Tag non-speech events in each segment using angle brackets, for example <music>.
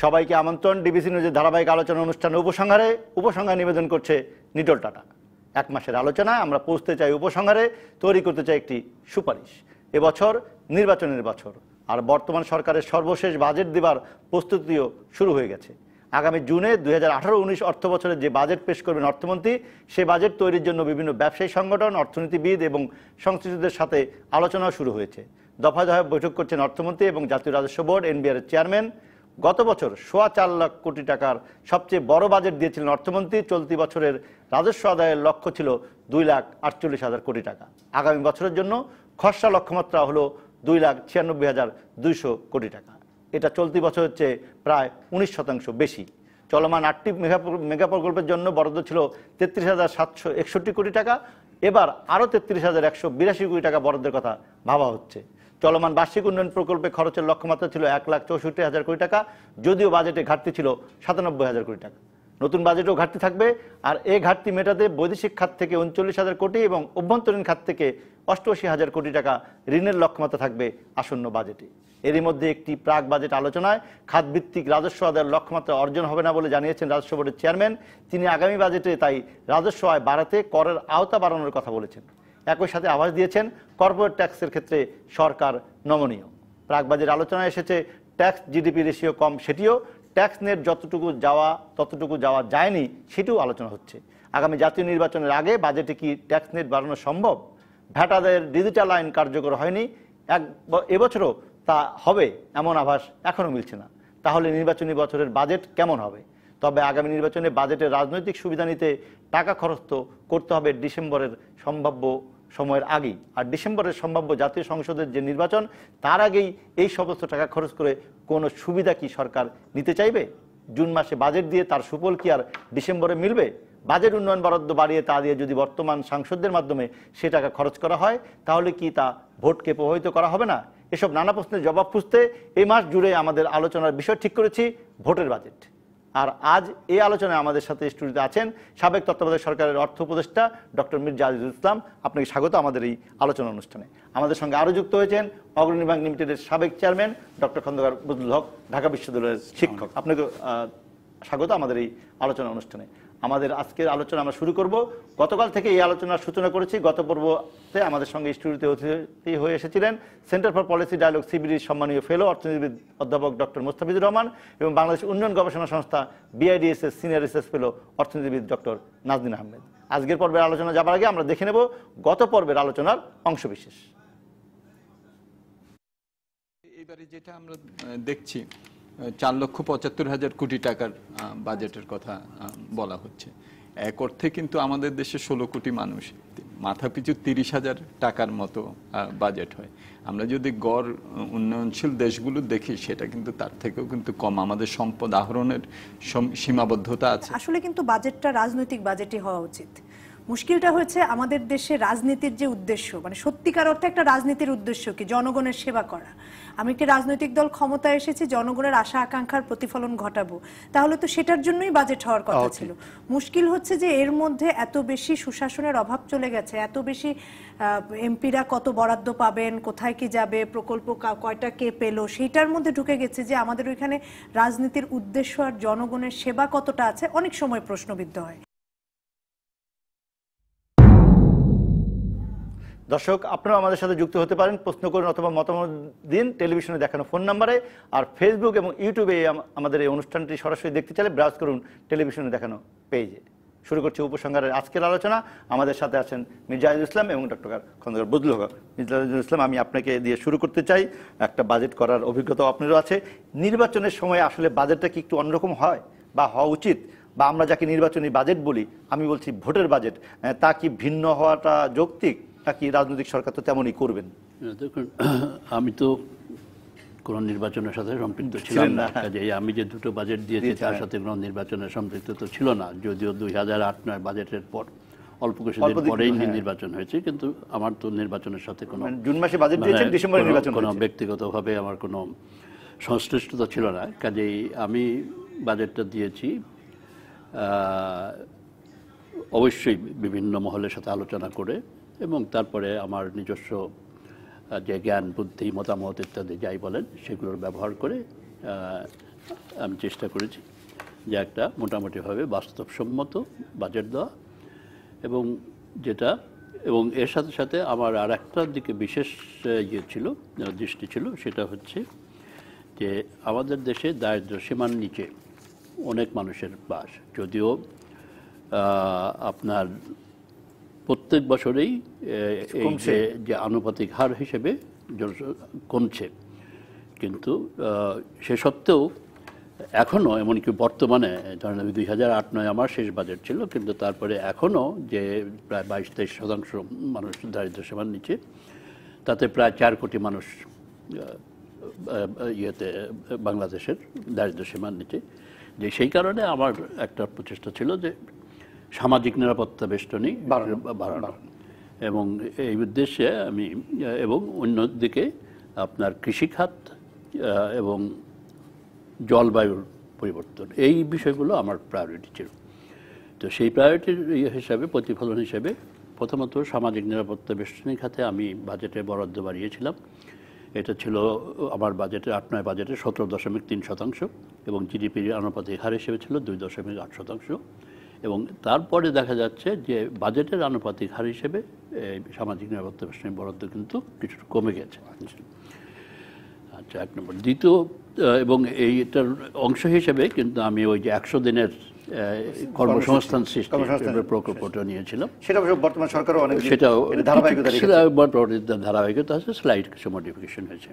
সবাইকে আমন্ত্রণ ডিবিসি নিউজের ধারাবাহিক আলোচনা অনুষ্ঠানে উপসংহারে উপসংহার নিবেদন করছে নিটল টাটা এক মাসের আলোচনায় আমরা পৌঁছতে চাই উপসংহারে তৈরি করতে চাই একটি সুপারিশ এবছর নির্বাচনের বছর আর বর্তমান সরকারের সর্বশেষ বাজেট দেবার প্রস্তুতিও শুরু হয়ে গেছে আগামী জুনে দুই হাজার আঠারো উনিশ অর্থ বছরের যে বাজেট পেশ করবেন অর্থমন্ত্রী সে বাজেট তৈরির জন্য বিভিন্ন ব্যবসায়ী সংগঠন অর্থনীতিবিদ এবং সংশ্লিষ্টদের সাথে আলোচনা শুরু হয়েছে দফা দফায় বৈঠক করছেন অর্থমন্ত্রী এবং জাতীয় রাজস্ব বোর্ড এনবিআর চেয়ারম্যান গত বছর সোয়া চার লাখ কোটি টাকার সবচেয়ে বড় বাজেট দিয়েছিলেন অর্থমন্ত্রী চলতি বছরের রাজস্ব আদায়ের লক্ষ্য ছিল দুই লাখ আটচল্লিশ হাজার কোটি টাকা আগামী বছরের জন্য খসড়া লক্ষ্যমাত্রা হলো দুই লাখ ছিয়ানব্বই হাজার দুইশো কোটি টাকা এটা চলতি বছর হচ্ছে প্রায় উনিশ শতাংশ বেশি চলমান আটটি মেগা প্রকল্পের জন্য বরাদ্দ ছিল তেত্রিশ হাজার সাতশো একষট্টি কোটি টাকা এবার আরও তেত্রিশ হাজার একশো বিরাশি কোটি টাকা বরাদ্দের কথা ভাবা হচ্ছে চলমান বার্ষিক উন্নয়ন প্রকল্পে খরচের লক্ষ্যমাত্রা ছিল এক লাখ চৌষট্টি হাজার কোটি টাকা যদিও বাজেটে ঘাটতি ছিল সাতানব্বই হাজার কোটি টাকা নতুন বাজেটেও ঘাটতি থাকবে আর এ ঘাটতি মেটাতে বৈদেশিক খাত থেকে উনচল্লিশ হাজার কোটি এবং অভ্যন্তরীণ খাত থেকে অষ্টআশি হাজার কোটি টাকা ঋণের লক্ষ্যমাত্রা থাকবে আসন্ন বাজেটে এরই মধ্যে একটি প্রাক বাজেট আলোচনায় খাতভিত্তিক রাজস্ব আদায়ের লক্ষ্যমাত্রা অর্জন হবে না বলে জানিয়েছেন রাজস্ব বোর্ডের চেয়ারম্যান তিনি আগামী বাজেটে তাই রাজস্ব আয় বাড়াতে করের আওতা বাড়ানোর কথা বলেছেন একই সাথে আভাস দিয়েছেন কর্পোরেট ট্যাক্সের ক্ষেত্রে সরকার নমনীয় প্রাকবাজের আলোচনায় এসেছে ট্যাক্স জিডিপি রেশিও কম সেটিও ট্যাক্স নেট যতটুকু যাওয়া ততটুকু যাওয়া যায়নি সেটিও আলোচনা হচ্ছে আগামী জাতীয় নির্বাচনের আগে বাজেটে কি ট্যাক্স নেট বাড়ানো সম্ভব ভ্যাটাদের ডিজিটাল আইন কার্যকর হয়নি এক এবছরও তা হবে এমন আভাস এখনও মিলছে না তাহলে নির্বাচনী বছরের বাজেট কেমন হবে তবে আগামী নির্বাচনে বাজেটের রাজনৈতিক সুবিধা নিতে টাকা খরচ তো করতে হবে ডিসেম্বরের সম্ভাব্য সময়ের আগেই আর ডিসেম্বরের সম্ভাব্য জাতীয় সংসদের যে নির্বাচন তার আগেই এই সমস্ত টাকা খরচ করে কোনো সুবিধা কি সরকার নিতে চাইবে জুন মাসে বাজেট দিয়ে তার সুফল কি আর ডিসেম্বরে মিলবে বাজেট উন্নয়ন বরাদ্দ বাড়িয়ে তা দিয়ে যদি বর্তমান সাংসদদের মাধ্যমে সে টাকা খরচ করা হয় তাহলে কি তা ভোটকে প্রভাবিত করা হবে না এসব নানা প্রশ্নের জবাব খুঁজতে এই মাস জুড়ে আমাদের আলোচনার বিষয় ঠিক করেছি ভোটের বাজেট আর আজ এই আলোচনায় আমাদের সাথে স্টুডিওতে আছেন সাবেক তত্ত্বাবধায়ক সরকারের অর্থ উপদেষ্টা ডক্টর মির্জা আজিজুল ইসলাম আপনাকে স্বাগত আমাদের এই আলোচনা অনুষ্ঠানে আমাদের সঙ্গে আরও যুক্ত হয়েছেন অগ্রণী ব্যাংক লিমিটেডের সাবেক চেয়ারম্যান ডক্টর খন্দকার বদুল হক ঢাকা বিশ্ববিদ্যালয়ের শিক্ষক আপনাকে স্বাগত আমাদের এই আলোচনা অনুষ্ঠানে আমাদের আজকের আলোচনা আমরা শুরু করব গতকাল থেকে এই আলোচনার সূচনা করেছি গত পর্বতে আমাদের সঙ্গে স্টুডিওতে অতিথি হয়ে এসেছিলেন সেন্টার ফর পলিসি ডায়ালগ সিবিডির সম্মানীয় ফেলো অর্থনীতিবিদ অধ্যাপক ডক্টর মোস্তাফিজুর রহমান এবং বাংলাদেশ উন্নয়ন গবেষণা সংস্থা বিআইডিএসএস সিনিয়র রিসার্চ ফেলো অর্থনীতিবিদ ডক্টর নাজদিন আহমেদ আজকের পর্বের আলোচনা যাবার আগে আমরা দেখে নেব গত পর্বের আলোচনার অংশবিশেষ এবারে যেটা আমরা দেখছি চার লক্ষ পঁচাত্তর হাজার কোটি টাকার বাজেটের কথা বলা হচ্ছে এক অর্থে কিন্তু আমাদের দেশে ষোলো কোটি মানুষ মাথাপিছু তিরিশ হাজার টাকার মতো বাজেট হয় আমরা যদি গড় উন্নয়নশীল দেশগুলো দেখি সেটা কিন্তু তার থেকেও কিন্তু কম আমাদের সম্পদ আহরণের সীমাবদ্ধতা আছে আসলে কিন্তু বাজেটটা রাজনৈতিক বাজেটই হওয়া উচিত মুশকিলটা হয়েছে আমাদের দেশে রাজনীতির যে উদ্দেশ্য মানে সত্যিকার অর্থে একটা রাজনীতির উদ্দেশ্য কি জনগণের সেবা করা আমি একটি রাজনৈতিক দল ক্ষমতায় এসেছি জনগণের আশা আকাঙ্ক্ষার প্রতিফলন ঘটাবো তাহলে তো সেটার জন্যই বাজেট হওয়ার কথা ছিল মুশকিল হচ্ছে যে এর মধ্যে এত বেশি সুশাসনের অভাব চলে গেছে এত বেশি এমপিরা কত বরাদ্দ পাবেন কোথায় কি যাবে প্রকল্প কয়টা কে পেল সেইটার মধ্যে ঢুকে গেছে যে আমাদের ওইখানে রাজনীতির উদ্দেশ্য আর জনগণের সেবা কতটা আছে অনেক সময় প্রশ্নবিদ্ধ হয় দর্শক আপনারা আমাদের সাথে যুক্ত হতে পারেন প্রশ্ন করুন অথবা মতামত দিন টেলিভিশনে দেখানো ফোন নাম্বারে আর ফেসবুক এবং ইউটিউবে আমাদের এই অনুষ্ঠানটি সরাসরি দেখতে চাইলে ব্রাউজ করুন টেলিভিশনে দেখানো পেজে শুরু করছি উপসংহারের আজকের আলোচনা আমাদের সাথে আছেন মির্জাজুল ইসলাম এবং ডক্টর খন্দকার বদলুল হক মির্জাজুল ইসলাম আমি আপনাকে দিয়ে শুরু করতে চাই একটা বাজেট করার অভিজ্ঞতা আপনারও আছে নির্বাচনের সময় আসলে বাজেটটা কি একটু অন্যরকম হয় বা হওয়া উচিত বা আমরা যাকে নির্বাচনী বাজেট বলি আমি বলছি ভোটের বাজেট তা কি ভিন্ন হওয়াটা যৌক্তিক নাকি রাজনৈতিক সরকার তো তেমনই করবেন দেখুন আমি তো কোন নির্বাচনের সাথে সম্পৃক্ত ছিলাম না যে আমি যে দুটো বাজেট দিয়েছি তার হ্যাঁ। সাথে কোনো নির্বাচনের সম্পৃক্ত তো ছিল না যদিও দুই হাজার আট নয় বাজেটের পর অল্প কিছুদিন পরেই হ্যাঁ। নির্বাচন হয়েছে কিন্তু আমার তো নির্বাচনের সাথে কোনো মানে জুন মাসে বাজেট দিয়েছেন মানে ডিসেম্বরে নির্বাচন কোনো ব্যক্তিগতভাবে আমার কোনো সংশ্লিষ্টতা ছিল না কাজেই আমি বাজেটটা দিয়েছি অবশ্যই বিভিন্ন মহলের সাথে আলোচনা করে এবং তারপরে আমার নিজস্ব যে জ্ঞান বুদ্ধি মতামত ইত্যাদি যাই বলেন সেগুলোর ব্যবহার করে আমি চেষ্টা করেছি যে একটা মোটামুটিভাবে বাস্তবসম্মত বাজেট দেওয়া এবং যেটা এবং এর সাথে সাথে আমার আর একটার দিকে বিশেষ ইয়ে ছিল দৃষ্টি ছিল সেটা হচ্ছে যে আমাদের দেশে দারিদ্র সীমার নিচে অনেক মানুষের বাস যদিও আপনার প্রত্যেক বছরেই এই যে আনুপাতিক হার হিসেবে কমছে কিন্তু সে সত্ত্বেও এখনও এমনকি বর্তমানে ধরেন আমি দুই হাজার আট নয় আমার শেষ বাজেট ছিল কিন্তু তারপরে এখনও যে প্রায় বাইশ তেইশ শতাংশ মানুষ দারিদ্র সীমার নিচে তাতে প্রায় চার কোটি মানুষ ইয়েতে বাংলাদেশের দারিদ্র সীমার নিচে যে সেই কারণে আমার একটা প্রচেষ্টা ছিল যে সামাজিক নিরাপত্তা বেষ্টনী বাড়ানো এবং এই উদ্দেশ্যে আমি এবং অন্যদিকে আপনার কৃষিখাত এবং জলবায়ুর পরিবর্তন এই বিষয়গুলো আমার প্রায়োরিটি ছিল তো সেই প্রায়োরিটির হিসাবে প্রতিফলন হিসেবে প্রথমত সামাজিক নিরাপত্তা বেষ্টনী খাতে আমি বাজেটে বরাদ্দ বাড়িয়েছিলাম এটা ছিল আমার বাজেটে আট নয় বাজেটে সতেরো দশমিক তিন শতাংশ এবং জিডিপির আনুপাতিক হার হিসেবে ছিল দুই দশমিক আট শতাংশ এবং তারপরে দেখা যাচ্ছে যে বাজেটের আনুপাতিক হার হিসেবে সামাজিক নিরাপত্তা প্রশ্নের বরাদ্দ কিন্তু কিছুটা কমে গেছে আচ্ছা এক নম্বর দ্বিতীয় এবং এইটার অংশ হিসেবে কিন্তু আমি ওই যে একশো দিনের কর্মসংস্থান সৃষ্টি প্রকল্পটা নিয়েছিলাম সেটা বর্তমান সরকার অনেক সেটাও ধারাবাহিকতা আছে স্লাইড কিছু মডিফিকেশন হয়েছে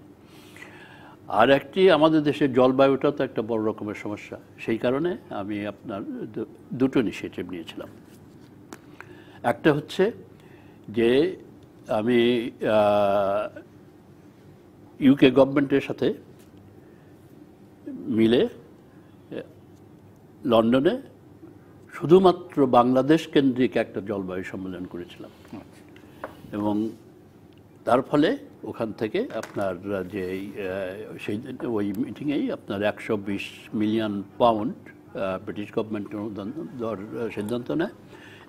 আর একটি আমাদের দেশের জলবায়ুটা তো একটা বড় রকমের সমস্যা সেই কারণে আমি আপনার দুটো ইনিশিয়েটিভ নিয়েছিলাম একটা হচ্ছে যে আমি ইউকে গভর্নমেন্টের সাথে মিলে লন্ডনে শুধুমাত্র বাংলাদেশ কেন্দ্রিক একটা জলবায়ু সম্মেলন করেছিলাম আচ্ছা। এবং তার ফলে ওখান থেকে আপনার যে সেই ওই মিটিংয়েই আপনার একশো মিলিয়ন পাউন্ড ব্রিটিশ গভর্নমেন্ট অনুদান দেওয়ার সিদ্ধান্ত নেয়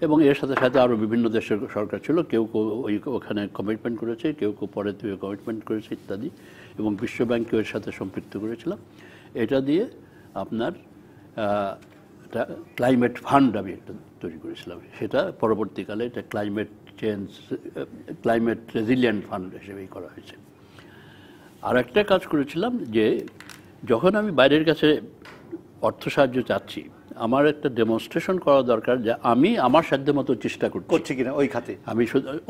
এবং এর সাথে সাথে আরও বিভিন্ন দেশের সরকার ছিল কেউ কেউ ওই ওখানে কমিটমেন্ট করেছে কেউ কেউ পরে তুই কমিটমেন্ট করেছে ইত্যাদি এবং বিশ্বব্যাংককেও এর সাথে সম্পৃক্ত করেছিলাম এটা দিয়ে আপনার ক্লাইমেট ফান্ড আমি একটা তৈরি করেছিলাম সেটা পরবর্তীকালে এটা climate change climate resilient fund হিসেবেই করা হয়েছে আর একটা কাজ করেছিলাম যে যখন আমি বাইরের কাছে অর্থ সাহায্য চাচ্ছি আমার একটা ডেমনস্ট্রেশন করা দরকার যে আমি আমার সাধ্য মতো চেষ্টা করছি করছি কিনা ওই খাতে আমি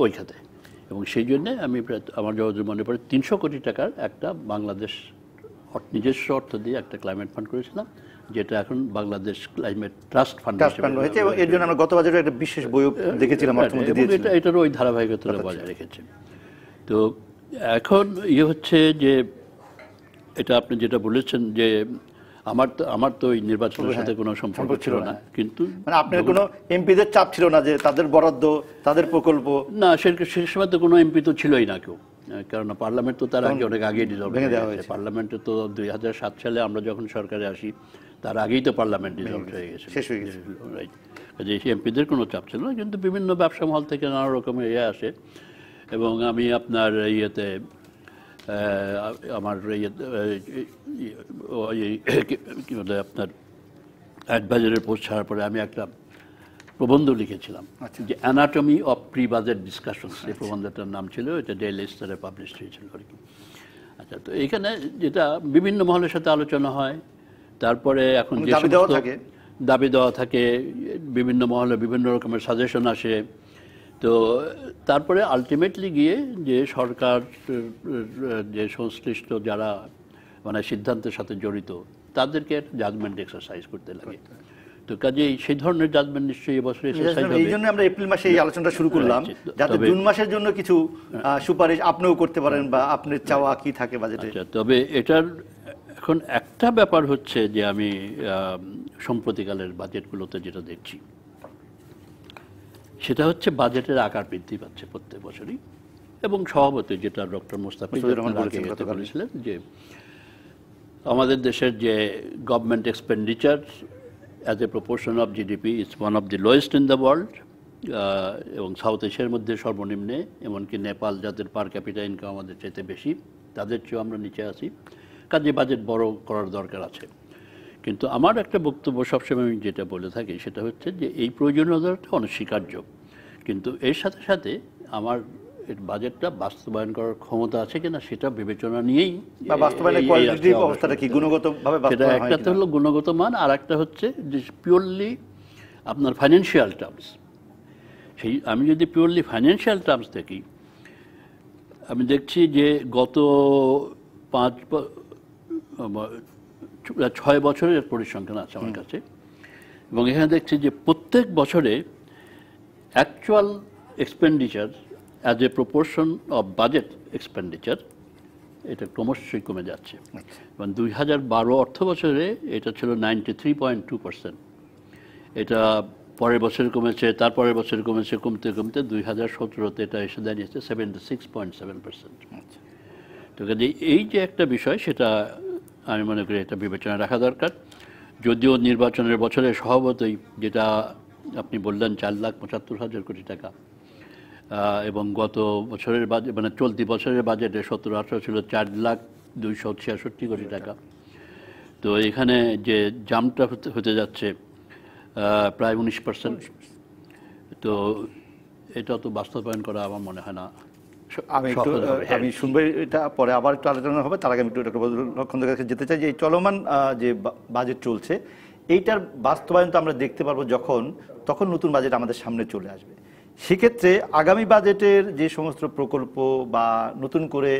ওই খাতে এবং সেই জন্যে আমি আমার যতদূর মনে পড়ে তিনশো কোটি টাকার একটা বাংলাদেশ নিজস্ব অর্থ দিয়ে একটা ক্লাইমেট ফান্ড করেছিলাম যেটা এখন বাংলাদেশ ক্লাইমেট ট্রাস্ট ফান্ড হয়েছে এবং এর জন্য আমরা গত বাজারে একটা বিশেষ বই দেখেছিলাম এটা এটার ওই ধারাবাহিকতাটা আচ্ছা, বজায় আচ্ছা। রেখেছে তো এখন ইয়ে হচ্ছে যে এটা আপনি যেটা বলেছেন যে আমার তো আমার তো ওই নির্বাচনের হ্যাঁ, সাথে কোনো সম্পর্ক ছিল না কিন্তু মানে আপনার কোনো এমপিদের চাপ ছিল না যে তাদের বরাদ্দ তাদের প্রকল্প না সে সময় তো কোনো এমপি তো ছিলই না কেউ কারণ পার্লামেন্ট তো তার আগে অনেক আগে ডিজলভ ভেঙে দেওয়া হয়েছে পার্লামেন্টে তো দুই হাজার সাত সালে আমরা যখন সরকারে আসি তার আগেই তো পার্লামেন্ট ডিজলভ হয়ে গেছে শেষ হয়ে গেছে রাইট কাজে এমপিদের কোনো চাপ ছিল না কিন্তু বিভিন্ন ব্যবসা মহল থেকে নানা রকমের ইয়ে আসে এবং আমি আপনার ইয়েতে আমার ইয়ে আপনার অ্যাডভাইজারের পোস্ট ছাড়ার পরে আমি একটা প্রবন্ধ লিখেছিলাম আচ্ছা। যে anatomy of pre budget discussion সেই প্রবন্ধটার নাম ছিল এটা ডেইলি স্টারে পাবলিশ হয়েছিল আর কি আচ্ছা তো এখানে যেটা বিভিন্ন মহলের সাথে আলোচনা হয় তারপরে এখন মানে যে দাবি দেওয়া থাকে বিভিন্ন মহলে বিভিন্ন রকমের সাজেশন আসে তো তারপরে আলটিমেটলি গিয়ে যে সরকার যে সংশ্লিষ্ট যারা মানে সিদ্ধান্তের সাথে জড়িত তাদেরকে জাজমেন্ট এক্সারসাইজ করতে লাগে তো কাজে সেই ধরনের জাজমেন্ট নিশ্চয়ই এবছর এই জন্য আমরা এপ্রিল মাসে এই আলোচনাটা শুরু করলাম যাতে জুন মাসের জন্য কিছু হ্যাঁ। সুপারিশ আপনিও করতে পারেন বা আপনার চাওয়া কি থাকে বাজেটে আচ্ছা, তবে এটার এখন একটা ব্যাপার হচ্ছে যে আমি সম্প্রতিকালের বাজেটগুলোতে যেটা দেখছি সেটা হচ্ছে বাজেটের আকার বৃদ্ধি পাচ্ছে প্রত্যেক বছরই এবং সভাপতি যেটা ডক্টর মোস্তাফিজুর রহমান বলেছিলেন যে আমাদের দেশের যে government expenditure as a proportion of GDP, it's one of the lowest in the world. Uh, এবং সাউথ এশিয়ার মধ্যে সর্বনিম্নে এমনকি নেপাল যাদের পার ক্যাপিটা ইনকাম আমাদের চাইতে বেশি তাদের চেয়েও আমরা নিচে আছি কাজে বাজেট বড় করার দরকার আছে কিন্তু আমার একটা বক্তব্য সবসময় আমি যেটা বলে থাকি সেটা হচ্ছে যে এই প্রয়োজনীয়তাটা অনস্বীকার্য কিন্তু এর সাথে সাথে আমার বাজেটটা বাস্তবায়ন করার ক্ষমতা আছে কিনা সেটা বিবেচনা নিয়েই সেটা একটা হলো গুণগত মান আর একটা হচ্ছে যে পিওরলি আপনার ফাইন্যান্সিয়াল টার্মস সেই আমি যদি পিওরলি ফাইন্যান্সিয়াল টার্মস দেখি আমি দেখছি যে গত পাঁচ ছয় বছরের পরিসংখ্যান আছে আমার কাছে এবং এখানে দেখছি যে প্রত্যেক বছরে actual expenditure as a proportion of budget expenditure এটা ক্রমশই কমে যাচ্ছে আচ্ছা। এবং দুই হাজার বারো অর্থ বছরে এটা ছিল ninety three point two percent এটা পরের বছর কমেছে তারপরের বছর কমেছে কমতে কমতে দুই হাজার সতেরোতে এটা এসে দাঁড়িয়েছে seventy six point seven percent তো কাজে এই যে একটা বিষয় সেটা আমি মনে করি এটা বিবেচনা রাখা দরকার যদিও নির্বাচনের বছরে স্বভাবতই যেটা আপনি বললেন চার লাখ পঁচাত্তর হাজার কোটি টাকা এবং গত বছরের বাজেট মানে চলতি বছরের বাজেটে সতেরো আঠারো ছিল চার লাখ দুইশো ছিয়াষট্টি কোটি টাকা তো এখানে যে জামটা হতে যাচ্ছে প্রায় উনিশ পার্সেন্ট তো এটা তো বাস্তবায়ন করা আমার মনে হয় না আমি একটু আমি শুনবো এটা পরে আবার একটু আলোচনা হবে তার আগে আমি একটু ডক্টর কাছে যেতে চাই যে এই চলমান যে বাজেট চলছে এইটার বাস্তবায়ন তো আমরা দেখতে পারবো যখন তখন নতুন বাজেট আমাদের সামনে চলে আসবে সেক্ষেত্রে আগামী বাজেটের যে সমস্ত প্রকল্প বা নতুন করে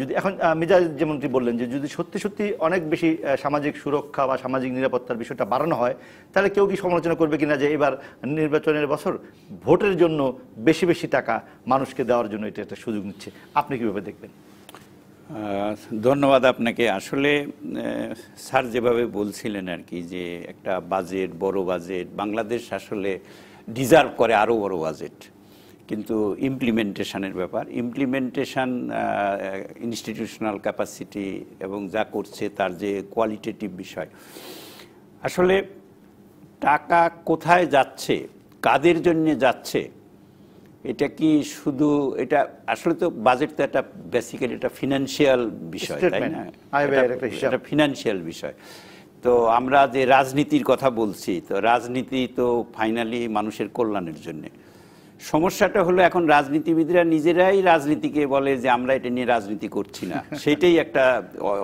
যদি এখন মিজাজ যেমনটি বললেন যে যদি সত্যি সত্যি অনেক বেশি সামাজিক সুরক্ষা বা সামাজিক নিরাপত্তার বিষয়টা বাড়ানো হয় তাহলে কেউ কি সমালোচনা করবে কিনা যে এবার নির্বাচনের বছর ভোটের জন্য বেশি বেশি টাকা মানুষকে দেওয়ার জন্য এটা একটা সুযোগ নিচ্ছে আপনি কিভাবে দেখবেন ধন্যবাদ আপনাকে আসলে স্যার যেভাবে বলছিলেন আর কি যে একটা বাজেট বড় বাজেট বাংলাদেশ আসলে ডিজার্ভ করে আরও বড় বাজেট কিন্তু ইমপ্লিমেন্টেশনের ব্যাপার ইমপ্লিমেন্টেশান ইনস্টিটিউশনাল ক্যাপাসিটি এবং যা করছে তার যে কোয়ালিটেটিভ বিষয় আসলে টাকা কোথায় যাচ্ছে কাদের জন্য যাচ্ছে এটা কি শুধু এটা আসলে তো বাজেট তো একটা বেসিক্যালি এটা ফিনান্সিয়াল বিষয় তাই না ফিনান্সিয়াল বিষয় তো আমরা যে রাজনীতির কথা বলছি তো রাজনীতি তো ফাইনালি মানুষের কল্যাণের জন্য সমস্যাটা হলো এখন রাজনীতিবিদরা নিজেরাই রাজনীতিকে বলে যে আমরা এটা নিয়ে রাজনীতি করছি না <laughs> সেটাই একটা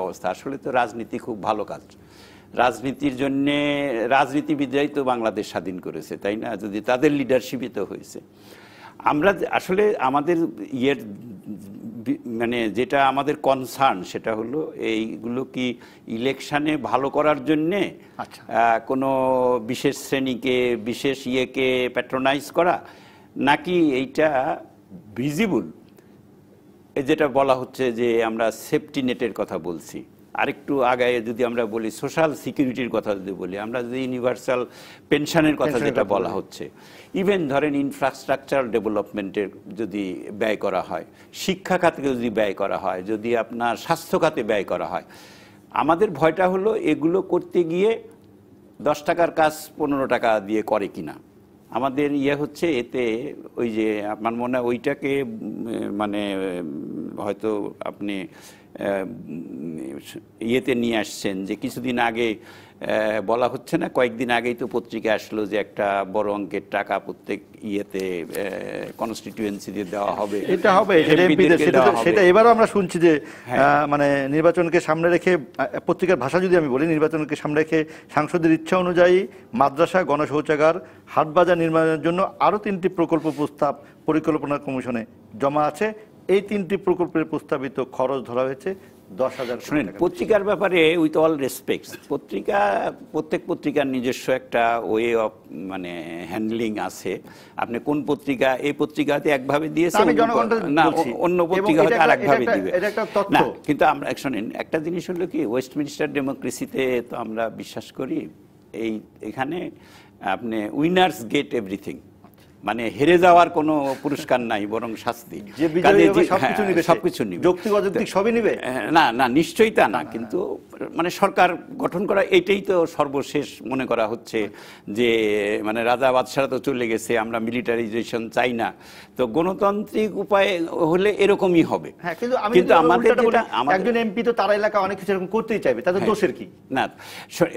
অবস্থা আসলে তো রাজনীতি খুব ভালো কাজ রাজনীতির জন্য রাজনীতিবিদরাই তো বাংলাদেশ স্বাধীন করেছে তাই না যদি তাদের লিডারশিপই তো হয়েছে আমরা আসলে আমাদের ইয়ের মানে যেটা আমাদের কনসার্ন সেটা হলো এইগুলো কি ইলেকশানে ভালো করার জন্যে আচ্ছা। কোনো বিশেষ শ্রেণীকে বিশেষ ইয়েকে প্যাট্রোনাইজ করা নাকি এইটা ভিজিবল যেটা বলা হচ্ছে যে আমরা সেফটি নেটের কথা বলছি আরেকটু আগায় যদি আমরা বলি সোশ্যাল সিকিউরিটির কথা যদি বলি আমরা যদি ইউনিভার্সাল পেনশনের কথা যেটা বলা হচ্ছে ইভেন ধরেন ইনফ্রাস্ট্রাকচারাল ডেভেলপমেন্টের যদি ব্যয় করা হয় শিক্ষা খাতে যদি ব্যয় করা হয় যদি আপনার স্বাস্থ্য খাতে ব্যয় করা হয় আমাদের ভয়টা হলো এগুলো করতে গিয়ে দশ টাকার কাজ পনেরো টাকা দিয়ে করে কিনা আমাদের ইয়ে হচ্ছে এতে ওই যে আমার মনে হয় ওইটাকে মানে হয়তো আপনি ইয়েতে নিয়ে আসছেন যে কিছুদিন আগে বলা হচ্ছে না কয়েকদিন আগেই তো পত্রিকা আসলো যে একটা বড় অঙ্কের টাকা প্রত্যেক ইয়েতে দিয়ে দেওয়া হবে এটা হবে সেটা এবারও আমরা শুনছি যে হ্যাঁ। মানে নির্বাচনকে সামনে রেখে পত্রিকার ভাষা যদি আমি বলি নির্বাচনকে সামনে রেখে সাংসদের ইচ্ছা অনুযায়ী মাদ্রাসা গণশৌচাগার হাটবাজার নির্মাণের জন্য আরও তিনটি প্রকল্প প্রস্তাব পরিকল্পনা কমিশনে জমা আছে এই তিনটি প্রকল্পের প্রস্তাবিত খরচ ধরা হয়েছে দশ হাজার শুনেন পত্রিকার ব্যাপারে উইথ অল রেসপেক্ট পত্রিকা প্রত্যেক পত্রিকার নিজস্ব একটা ওয়ে অফ মানে হ্যান্ডলিং আছে আপনি কোন পত্রিকা এই পত্রিকাতে একভাবে দিয়েছেন না অন্য পত্রিকা হয়তো আর একভাবে দিবে না কিন্তু আমরা শোনেন একটা জিনিস হলো কি ওয়েস্টমিনিস্টার ডেমোক্রেসিতে তো আমরা বিশ্বাস করি এই এখানে আপনি উইনার্স গেট এভরিথিং মানে হেরে যাওয়ার কোনো পুরস্কার নাই বরং শাস্তি হ্যাঁ, সবকিছু নিবে যৌক্তিক অযৌক্তিক সবই নিবে হ্যাঁ, না না নিশ্চয়ই তা না কিন্তু মানে সরকার গঠন করা এটাই তো সর্বশেষ মনে করা হচ্ছে যে মানে রাজা বাদশাহ তো চলে গেছে আমরা মিলিটারাইজেশন চাই না তো গণতান্ত্রিক উপায়ে হলে এরকমই হবে হ্যাঁ, কিন্তু আমাদের একজন এমপি তো তারা এলাকা অনেক কিছু এরকম করতেই চাইবে তাদের দোষের কি না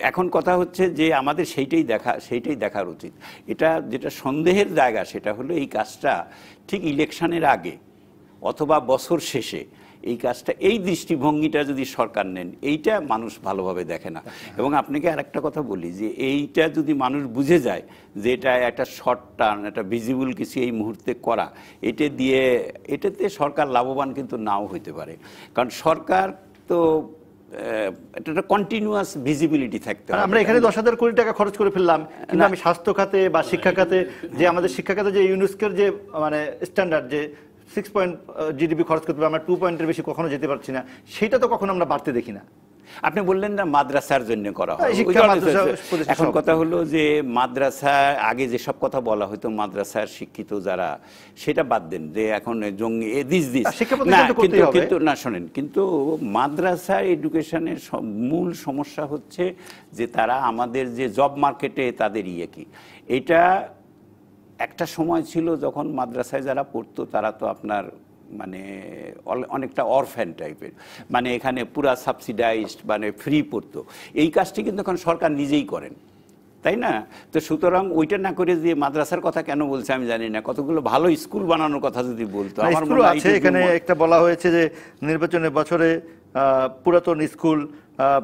এখন কথা হচ্ছে যে আমাদের সেইটাই দেখা সেইটাই দেখার উচিত এটা যেটা সন্দেহের জায়গা জায়গা সেটা হলো এই কাজটা ঠিক ইলেকশনের আগে অথবা বছর শেষে এই কাজটা এই দৃষ্টিভঙ্গিটা যদি সরকার নেন এইটা মানুষ ভালোভাবে দেখে না এবং আপনাকে আর একটা কথা বলি যে এইটা যদি মানুষ বুঝে যায় যে এটা একটা শর্ট টার্ম একটা ভিজিবল কিছু এই মুহূর্তে করা এটা দিয়ে এটাতে সরকার লাভবান কিন্তু নাও হইতে পারে কারণ সরকার তো এটা একটা কন্টিনিউয়াস ভিজিবিলিটি থাকতে হবে আমরা এখানে দশ হাজার কোটি টাকা খরচ করে ফেললাম কিন্তু আমি স্বাস্থ্য খাতে বা শিক্ষা খাতে যে আমাদের শিক্ষা খাতে যে ইউনেস্কোর যে মানে স্ট্যান্ডার্ড যে সিক্স পয়েন্ট জিডিপি খরচ করতে হবে আমরা টু পয়েন্টের বেশি কখনো যেতে পারছি না সেটা তো কখনো আমরা বাড়তে দেখি না আপনি বললেন না মাদ্রাসার জন্য করা হ্যাঁ, হয় এখন কথা হলো যে মাদ্রাসা আগে যেসব কথা বলা হতো মাদ্রাসার শিক্ষিত যারা সেটা বাদ দেন যে এখন জঙ্গি দিস দিস কিন্তু কিন্তু না শোনেন কিন্তু মাদ্রাসা এডুকেশনের মূল সমস্যা হচ্ছে যে তারা আমাদের যে জব মার্কেটে তাদের ইয়ে কি এটা একটা সময় ছিল যখন মাদ্রাসায় যারা পড়তো তারা তো আপনার মানে অনেকটা অরফ্যান টাইপের মানে এখানে পুরা সাবসিডাইজড মানে ফ্রি পড়তো এই কাজটি কিন্তু এখন সরকার নিজেই করেন তাই না তো সুতরাং ওইটা না করে যে মাদ্রাসার কথা কেন বলছে আমি জানি না কতগুলো ভালো স্কুল বানানোর কথা যদি বলতো মানে আমার মনে হয় এখানে একটা বলা হয়েছে যে নির্বাচনের বছরে পুরাতন স্কুল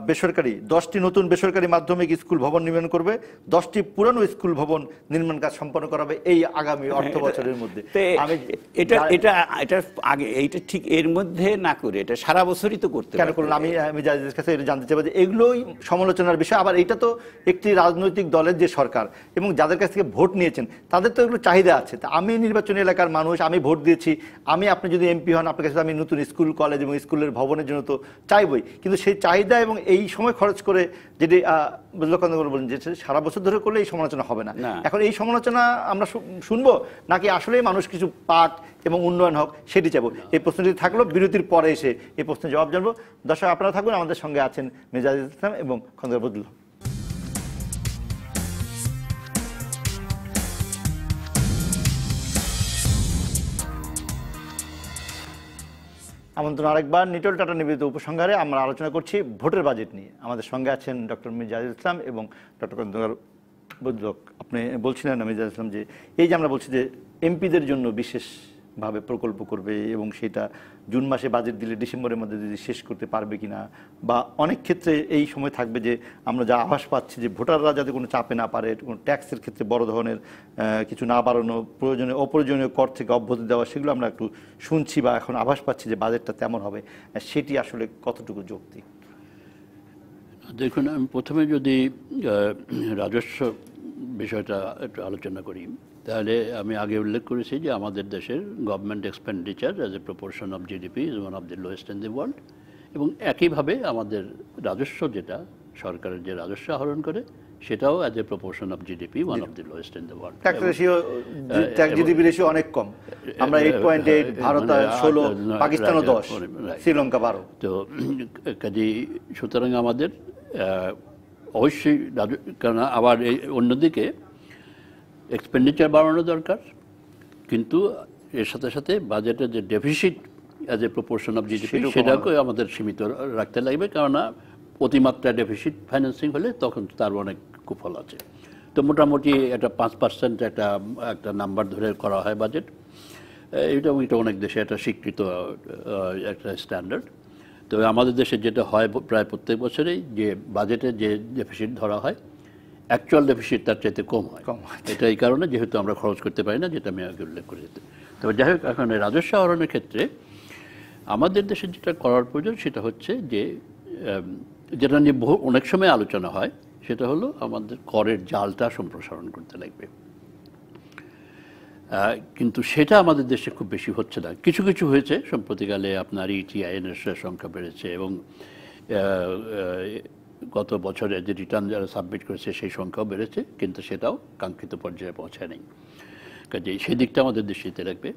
বেসরকারি দশটি নতুন বেসরকারি মাধ্যমিক স্কুল ভবন নির্মাণ করবে দশটি পুরানো স্কুল ভবন নির্মাণ কাজ সম্পন্ন করাবে এই আগামী হ্যাঁ, অর্থ বছরের মধ্যে আমি এটা এটা এটা আগে এইটা ঠিক এর মধ্যে না করে এটা সারা বছরই তো করতে কেন করলো আমি আমি যাদের কাছে এটা জানতে চাই যে এগুলোই সমালোচনার বিষয় আবার এটা তো একটি রাজনৈতিক দলের যে সরকার এবং যাদের কাছ থেকে ভোট নিয়েছেন তাদের তো এগুলো চাহিদা আছে তা আমি নির্বাচনী এলাকার মানুষ আমি ভোট দিয়েছি আমি আপনি যদি এমপি হন আপনার কাছে আমি নতুন স্কুল কলেজ এবং স্কুলের ভবনের জন্য তো চাইবই কিন্তু সেই চাহিদা এবং এই সময় খরচ করে যেটি লক্ষণগুলো বলেন যে সারা বছর ধরে করলে এই সমালোচনা হবে না এখন এই সমালোচনা আমরা শুনবো নাকি আসলে মানুষ কিছু পাক এবং উন্নয়ন হোক সেটি চাইবো এই প্রশ্নটি থাকলো বিরতির পরে এসে এই প্রশ্নের জবাব জানবো দর্শক আপনারা থাকবেন আমাদের সঙ্গে আছেন মেজাজ ইসলাম এবং খন্দর বদুল্লাহ আমন্ত্রণ আরেকবার নিটল টাটা নিবেদিত উপসংহারে আমরা আলোচনা করছি ভোটের বাজেট নিয়ে আমাদের সঙ্গে আছেন ডক্টর মির্জাজ ইসলাম এবং ডক্টর বুদ্ধক আপনি বলছিলেন মির্জাজ ইসলাম যে এই যে আমরা বলছি যে এমপিদের জন্য বিশেষ ভাবে প্রকল্প করবে এবং সেটা জুন মাসে বাজেট দিলে ডিসেম্বরের মধ্যে যদি শেষ করতে পারবে কিনা বা অনেক ক্ষেত্রে এই সময় থাকবে যে আমরা যা আভাস পাচ্ছি যে ভোটাররা যাতে কোনো চাপে না পারে কোনো ট্যাক্সের ক্ষেত্রে বড় ধরনের কিছু না বাড়ানো প্রয়োজনীয় অপ্রয়োজনীয় কর থেকে অব্যাহতি দেওয়া সেগুলো আমরা একটু শুনছি বা এখন আভাস পাচ্ছি যে বাজেটটা তেমন হবে সেটি আসলে কতটুকু যুক্তি দেখুন আমি প্রথমে যদি রাজস্ব বিষয়টা একটু আলোচনা করি তাহলে আমি আগে উল্লেখ করেছি যে আমাদের দেশের government expenditure as a proportion of GDP is one of the lowest in the world এবং একইভাবে আমাদের রাজস্ব যেটা সরকারের যে রাজস্ব আহরণ করে সেটাও as a proportion of GDP one of the lowest in the world tax ratio tax GDP ratio অনেক কম আমরা 8.8 ভারত 16 মানে পাকিস্তানও 10 শ্রীলঙ্কা 12 তো কাজেই সুতরাং আমাদের অবশ্যই কারণ আবার এই অন্যদিকে এক্সপেন্ডিচার বাড়ানো দরকার কিন্তু এর সাথে সাথে বাজেটের যে deficit as a proportion of GDP সেটাকে আমাদের সীমিত রাখতে লাগবে কেননা অতিমাত্রা ডেফিসিট ফাইন্যান্সিং হলে তখন তার অনেক কুফল আছে তো মোটামুটি একটা পাঁচ পার্সেন্ট একটা একটা নাম্বার ধরে করা হয় বাজেট এটা এটা অনেক দেশে একটা স্বীকৃত একটা স্ট্যান্ডার্ড তবে আমাদের দেশে যেটা হয় প্রায় প্রত্যেক বছরেই যে বাজেটে যে ডেফিসিট ধরা হয় অ্যাকচুয়াল ডেফিসিট তার চাইতে কম হয় কম হয় এটা এই কারণে যেহেতু আমরা খরচ করতে পারি না যেটা আমি আগে উল্লেখ যেতে তবে যাই হোক এখন রাজস্ব আহরণের ক্ষেত্রে আমাদের দেশে যেটা করার প্রয়োজন সেটা হচ্ছে যে যেটা নিয়ে বহু অনেক সময় আলোচনা হয় সেটা হলো আমাদের করের জালটা সম্প্রসারণ করতে লাগবে কিন্তু সেটা আমাদের দেশে খুব বেশি হচ্ছে না কিছু কিছু হয়েছে সম্প্রতিকালে আপনার ইটিআইএনের e সংখ্যা বেড়েছে এবং গত বছরে যে রিটার্ন যারা সাবমিট করেছে সেই সংখ্যাও বেড়েছে কিন্তু সেটাও কাঙ্ক্ষিত পর্যায়ে পৌঁছায়নি কাজে সেই দিকটা আমাদের দৃষ্টিতে রাখবে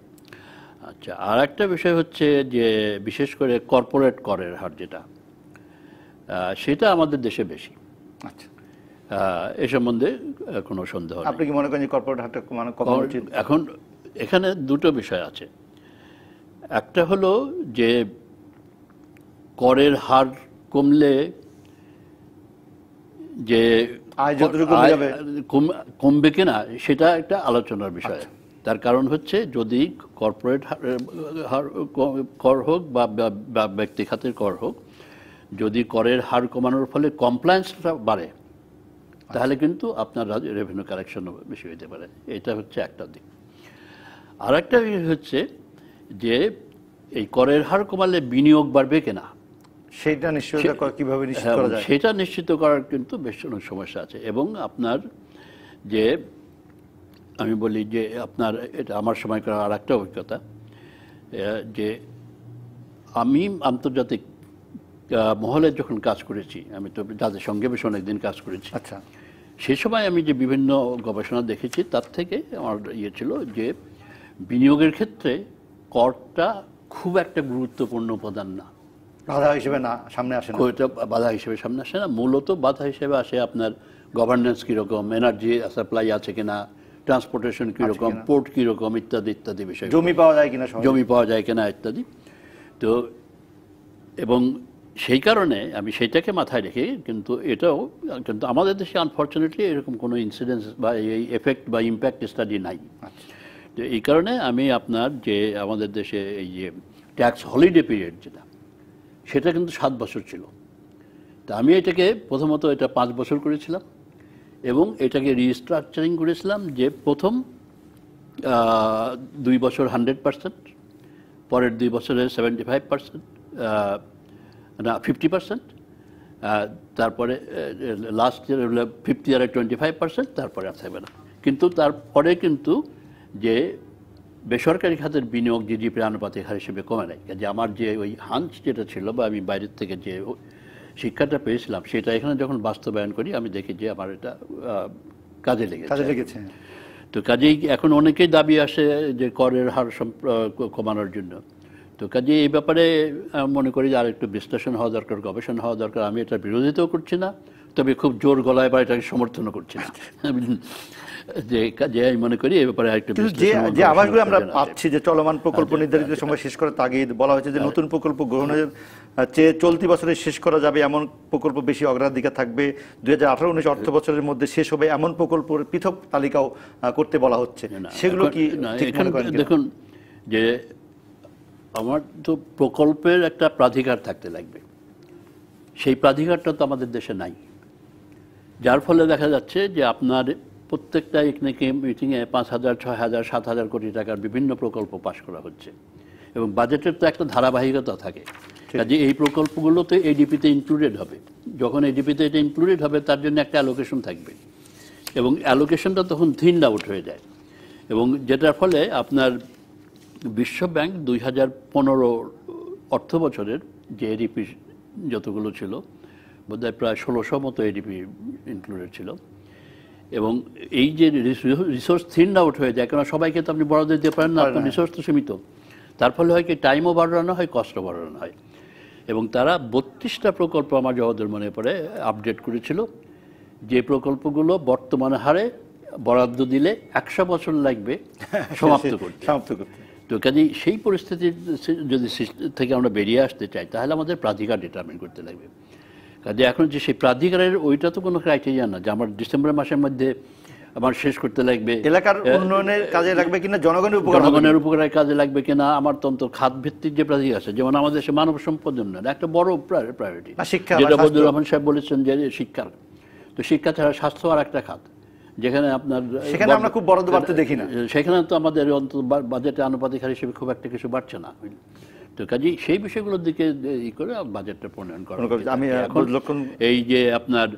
আচ্ছা আর একটা বিষয় হচ্ছে যে বিশেষ করে কর্পোরেট করের হার যেটা সেটা আমাদের দেশে বেশি আচ্ছা এ সম্বন্ধে কোনো সন্দেহ আপনি কি মনে করেন যে কর্পোরেট হারটা মানে এখন এখানে দুটো বিষয় আছে একটা হলো যে করের হার কমলে যে কমবে কিনা সেটা একটা আলোচনার বিষয় আচ্ছা। তার কারণ হচ্ছে যদি কর্পোরেট কর হোক বা ব্যক্তি খাতের কর হোক যদি করের হার কমানোর ফলে কমপ্লায়েন্সটা বাড়ে আচ্ছা। তাহলে কিন্তু আপনার রেভিনিউ কালেকশনও বেশি হইতে পারে এটা হচ্ছে একটা দিক আর একটা হচ্ছে যে এই করের হার কমালে বিনিয়োগ বাড়বে কিনা সেটা কিভাবে নিশ্চিত হ্যাঁ, করা যায় সেটা নিশ্চিত করার কিন্তু বেশ অনেক সমস্যা আছে এবং আপনার যে আমি বলি যে আপনার এটা আমার সময় করার আর একটা অভিজ্ঞতা যে আমি আন্তর্জাতিক মহলে যখন কাজ করেছি আমি তো যাদের সঙ্গে বেশ অনেকদিন কাজ করেছি আচ্ছা সে সময় আমি যে বিভিন্ন গবেষণা দেখেছি তার থেকে আমার ইয়ে ছিল যে বিনিয়োগের ক্ষেত্রে করটা খুব একটা গুরুত্বপূর্ণ উপাদান না বাধা হিসেবে না সামনে আসে না ওইটা বাধা হিসেবে সামনে আসে না মূলত বাধা হিসেবে আসে আপনার গভর্নেন্স কীরকম এনার্জি সাপ্লাই আছে কিনা ট্রান্সপোর্টেশন কীরকম পোর্ট কীরকম ইত্যাদি ইত্যাদি বিষয় জমি পাওয়া যায় কিনা জমি পাওয়া যায় কিনা ইত্যাদি তো এবং সেই কারণে আমি সেইটাকে মাথায় রেখে কিন্তু এটাও কিন্তু আমাদের দেশে আনফর্চুনেটলি এরকম কোনো ইনসিডেন্স বা এই এফেক্ট বা ইম্প্যাক্ট স্টাডি নাই আচ্ছা। তো এই কারণে আমি আপনার যে আমাদের দেশে এই যে ট্যাক্স হলিডে পিরিয়ড যেটা সেটা কিন্তু সাত বছর ছিল তা আমি এটাকে প্রথমত এটা পাঁচ বছর করেছিলাম এবং এটাকে রিস্ট্রাকচারিং করেছিলাম যে প্রথম দুই বছর হান্ড্রেড পার্সেন্ট পরের দুই বছরে সেভেন্টি ফাইভ পার্সেন্ট না ফিফটি পার্সেন্ট তারপরে লাস্ট ইয়ার ফিফটি ইয়ারে টোয়েন্টি ফাইভ পার্সেন্ট তারপরে আর থাকবে না কিন্তু তারপরে কিন্তু যে বেসরকারি খাতের বিনিয়োগ জিডিপির আনুপাতিক হার হিসেবে কমে নাই যে আমার যে ওই হান্স যেটা ছিল বা আমি বাইরের থেকে যে শিক্ষাটা পেয়েছিলাম সেটা এখানে যখন বাস্তবায়ন করি আমি দেখি যে আমার এটা কাজে লেগেছে কাজে লেগেছে তো কাজেই এখন অনেকেই দাবি আসে যে করের হার কমানোর জন্য তো কাজে এই ব্যাপারে মনে করি যে আর একটু বিশ্লেষণ হওয়া দরকার গবেষণা হওয়া দরকার আমি এটা বিরোধিতাও করছি না তবে খুব জোর গলায় বা এটাকে সমর্থন করছে যে কাজে আমি মনে করি এ ব্যাপারে আরেকটা যে আভাসগুলো আমরা পাচ্ছি যে চলমান প্রকল্প আচ্ছা, নির্ধারিত আচ্ছা, সময় শেষ করার তাগিদ বলা হয়েছে যে নতুন প্রকল্প গ্রহণের চেয়ে চলতি বছরে শেষ করা যাবে এমন প্রকল্প বেশি অগ্রাধিকার থাকবে দুই হাজার আঠারো উনিশ অর্থ বছরের মধ্যে শেষ হবে এমন প্রকল্পের পৃথক তালিকাও করতে বলা হচ্ছে সেগুলো কি দেখুন যে আমার তো প্রকল্পের একটা প্রাধিকার থাকতে লাগবে সেই প্রাধিকারটা তো আমাদের দেশে নাই যার ফলে দেখা যাচ্ছে যে আপনার প্রত্যেকটা এখানে মিটিংয়ে পাঁচ হাজার ছয় হাজার সাত হাজার কোটি টাকার বিভিন্ন প্রকল্প পাশ করা হচ্ছে এবং বাজেটের তো একটা ধারাবাহিকতা থাকে কাজে এই প্রকল্পগুলোতে এডিপিতে ইনক্লুডেড হবে যখন এডিপিতে এটা ইনক্লুডেড হবে তার জন্য একটা অ্যালোকেশন থাকবে এবং অ্যালোকেশনটা তখন থিন আউট হয়ে যায় এবং যেটার ফলে আপনার বিশ্ব ব্যাংক দুই হাজার পনেরো অর্থ বছরের যে এডিপি যতগুলো ছিল বোধহয় প্রায় ষোলোশো মতো এডিপি ইনক্লুডেড ছিল এবং এই যে রিসোর্স থিন আউট হয়ে যায় কেননা সবাইকে তো আপনি বড়দের দিতে পারেন না রিসোর্স তো সীমিত তার ফলে হয় কি টাইমও বাড়ানো হয় কষ্ট বাড়ানো হয় এবং তারা বত্রিশটা প্রকল্প আমার জগতের মনে পড়ে আপডেট করেছিল যে প্রকল্পগুলো বর্তমান হারে বরাদ্দ দিলে একশো বছর লাগবে <laughs> সমাপ্ত করতে সমাপ্ত করতে তো কাজে সেই পরিস্থিতির যদি থেকে আমরা বেরিয়ে আসতে চাই তাহলে আমাদের প্রাধিকার ডিটারমিন করতে লাগবে কাজে এখন যে সেই প্রাধিকারের ওইটা তো কোনো ক্রাইটেরিয়া না যে আমার ডিসেম্বর মাসের মধ্যে আমার শেষ করতে লাগবে এলাকার উন্নয়নের কাজে লাগবে কিনা জনগণের উপকার জনগণের উপকারের কাজে লাগবে কিনা আমার তন্ত খাত ভিত্তিক যে প্রাধিকার আছে যেমন আমাদের দেশে মানব সম্পদ উন্নয়ন একটা বড় প্রায়োরিটি শিক্ষা যেটা বদুর রহমান সাহেব বলেছেন যে শিক্ষার তো শিক্ষা ছাড়া স্বাস্থ্য আর একটা খাত যেখানে আপনার সেখানে আমরা খুব বরাদ্দ বাড়তে দেখি না সেখানে তো আমাদের অন্তত বাজেটে আনুপাতিক হার হিসেবে খুব একটা কিছু বাড়ছে না তো কাজে সেই বিষয়গুলোর দিকে ই করে বাজেটটা প্রণয়ন করা এই যে আপনার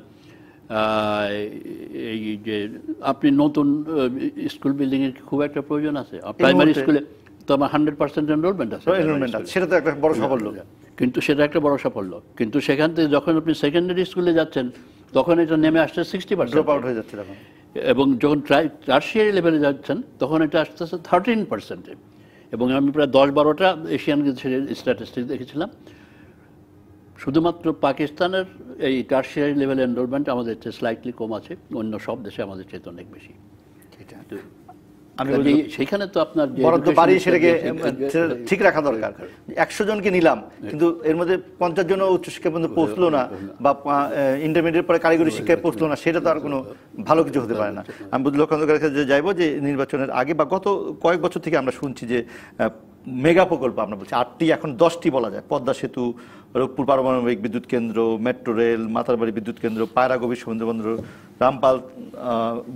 এই যে আপনি নতুন স্কুল বিল্ডিং এর খুব একটা প্রয়োজন আছে প্রাইমারি স্কুলে তো আমার হান্ড্রেড পার্সেন্ট এনরোলমেন্ট আছে সেটা তো একটা বড় সাফল্য হ্যাঁ, কিন্তু সেটা একটা বড় সাফল্য কিন্তু সেখান থেকে যখন আপনি সেকেন্ডারি স্কুলে যাচ্ছেন তখন এটা নেমে আসছে সিক্সটি পার্সেন্ট আউট হয়ে যাচ্ছে এবং যখন ট্রাই টার্সিয়ারি লেভেলে যাচ্ছেন তখন এটা আসতেছে থার্টিন পার্সেন্টে এবং আমি প্রায় দশ বারোটা এশিয়ান স্ট্যাটিস্টিক দেখেছিলাম শুধুমাত্র পাকিস্তানের এই টার্সিয়ারি লেভেল এনরোলমেন্ট আমাদের চেয়ে স্লাইটলি কম আছে অন্য সব দেশে আমাদের চেয়ে অনেক বেশি এটা আমি বলি সেখানে তো আপনার বরাদ্দ বাড়িয়ে সেটাকে ঠিক রাখা দরকার একশো জনকে নিলাম হ্যাঁ। কিন্তু এর মধ্যে পঞ্চাশ জন উচ্চশিক্ষা পর্যন্ত পৌঁছলো না বা ইন্টারমিডিয়েট পরে কারিগরি শিক্ষায় পৌঁছলো না সেটা তো আর কোনো ভালো কিছু হতে পারে না আমি বুদ্ধ খন্দকারের কাছে যাইবো যে নির্বাচনের আগে বা গত কয়েক বছর থেকে আমরা শুনছি যে মেগা প্রকল্প আমরা বলছি আটটি এখন দশটি বলা যায় পদ্মা সেতু রূপপুর পারমাণবিক বিদ্যুৎ কেন্দ্র মেট্রো রেল মাতারবাড়ি বিদ্যুৎ কেন্দ্র পায়রা গভীর সমুদ্র বন্দর রামপাল